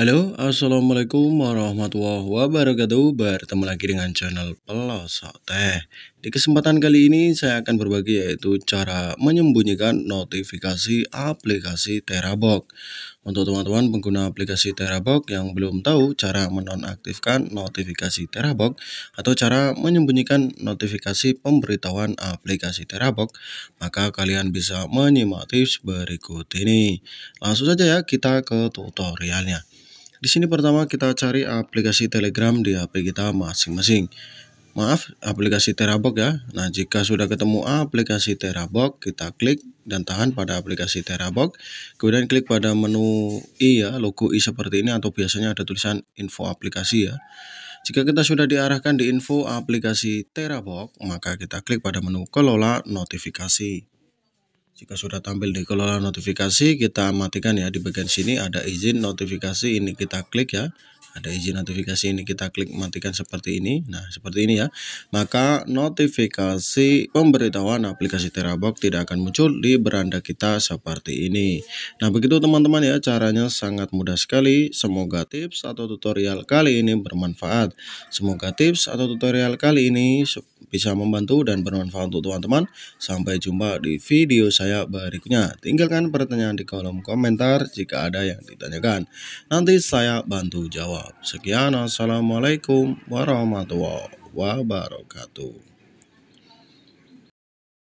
Halo, Assalamualaikum warahmatullahi wabarakatuh Bertemu lagi dengan channel Pelosok Teh Di kesempatan kali ini saya akan berbagi yaitu cara menyembunyikan notifikasi aplikasi Terabox Untuk teman-teman pengguna aplikasi Terabox yang belum tahu cara menonaktifkan notifikasi Terabox Atau cara menyembunyikan notifikasi pemberitahuan aplikasi Terabox Maka kalian bisa menyimak tips berikut ini Langsung saja ya kita ke tutorialnya di sini pertama kita cari aplikasi Telegram di HP kita masing-masing. Maaf, aplikasi terabox ya. Nah, jika sudah ketemu aplikasi terabox kita klik dan tahan pada aplikasi terabox Kemudian klik pada menu i ya, logo i seperti ini atau biasanya ada tulisan info aplikasi ya. Jika kita sudah diarahkan di info aplikasi terabox maka kita klik pada menu kelola notifikasi. Jika sudah tampil di kelola notifikasi, kita matikan ya di bagian sini ada izin notifikasi ini kita klik ya. Ada izin notifikasi ini kita klik matikan seperti ini. Nah, seperti ini ya. Maka notifikasi pemberitahuan aplikasi Terabox tidak akan muncul di beranda kita seperti ini. Nah, begitu teman-teman ya, caranya sangat mudah sekali. Semoga tips atau tutorial kali ini bermanfaat. Semoga tips atau tutorial kali ini bisa membantu dan bermanfaat untuk teman-teman. Sampai jumpa di video saya berikutnya. Tinggalkan pertanyaan di kolom komentar jika ada yang ditanyakan. Nanti saya bantu jawab. Sekian, Assalamualaikum warahmatullahi wabarakatuh.